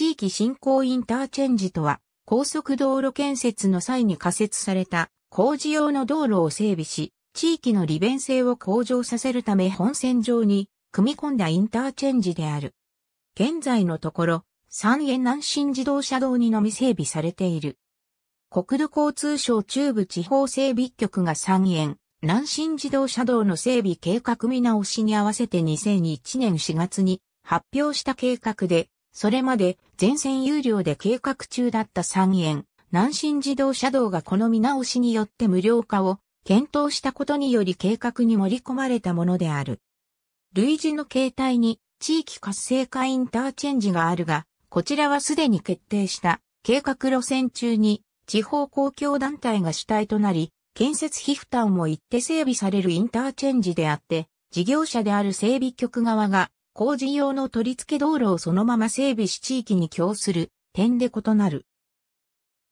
地域振興インターチェンジとは、高速道路建設の際に仮設された工事用の道路を整備し、地域の利便性を向上させるため本線上に組み込んだインターチェンジである。現在のところ、三円南新自動車道にのみ整備されている。国土交通省中部地方整備局が三円南新自動車道の整備計画見直しに合わせて2001年4月に発表した計画で、それまで全線有料で計画中だった3円、南進自動車道がこの見直しによって無料化を検討したことにより計画に盛り込まれたものである。類似の形態に地域活性化インターチェンジがあるが、こちらはすでに決定した計画路線中に地方公共団体が主体となり、建設費負担も一定整備されるインターチェンジであって、事業者である整備局側が工事用の取り付け道路をそのまま整備し地域に供する点で異なる。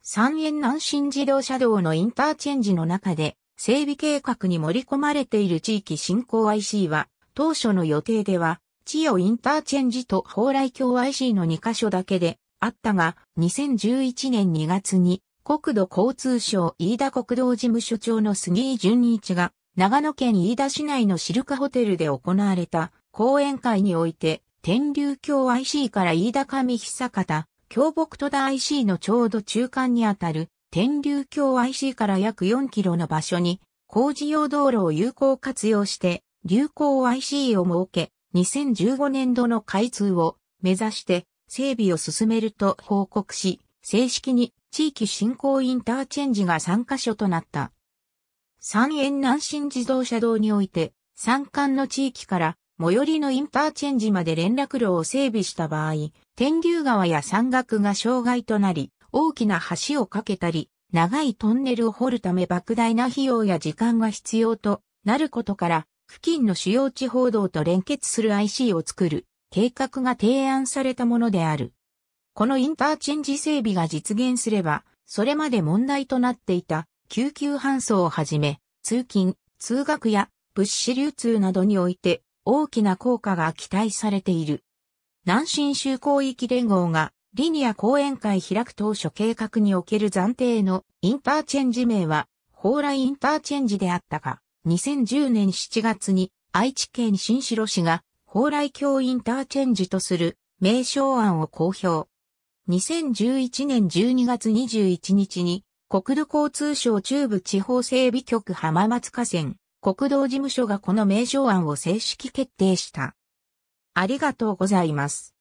三円南新自動車道のインターチェンジの中で整備計画に盛り込まれている地域振興 IC は当初の予定では千代インターチェンジと蓬莱橋 IC の2カ所だけであったが2011年2月に国土交通省飯田国道事務所長の杉井淳一が長野県飯田市内のシルクホテルで行われた講演会において、天竜教 IC から飯田上久方、京北戸田 IC のちょうど中間にあたる、天竜教 IC から約4キロの場所に、工事用道路を有効活用して、流行 IC を設け、2015年度の開通を目指して整備を進めると報告し、正式に地域振興インターチェンジが3カ所となった。三円南新自動車道において、山間の地域から最寄りのインターチェンジまで連絡路を整備した場合、天竜川や山岳が障害となり、大きな橋を架けたり、長いトンネルを掘るため莫大な費用や時間が必要となることから、付近の主要地方道と連結する IC を作る計画が提案されたものである。このインターチェンジ整備が実現すれば、それまで問題となっていた救急搬送をはじめ、通勤、通学や物資流通などにおいて大きな効果が期待されている。南新州広域連合がリニア講演会開く当初計画における暫定のインターチェンジ名は、蓬莱インターチェンジであったが、2010年7月に愛知県新城市が蓬莱京インターチェンジとする名称案を公表。2011年12月21日に国土交通省中部地方整備局浜松河川国道事務所がこの名称案を正式決定した。ありがとうございます。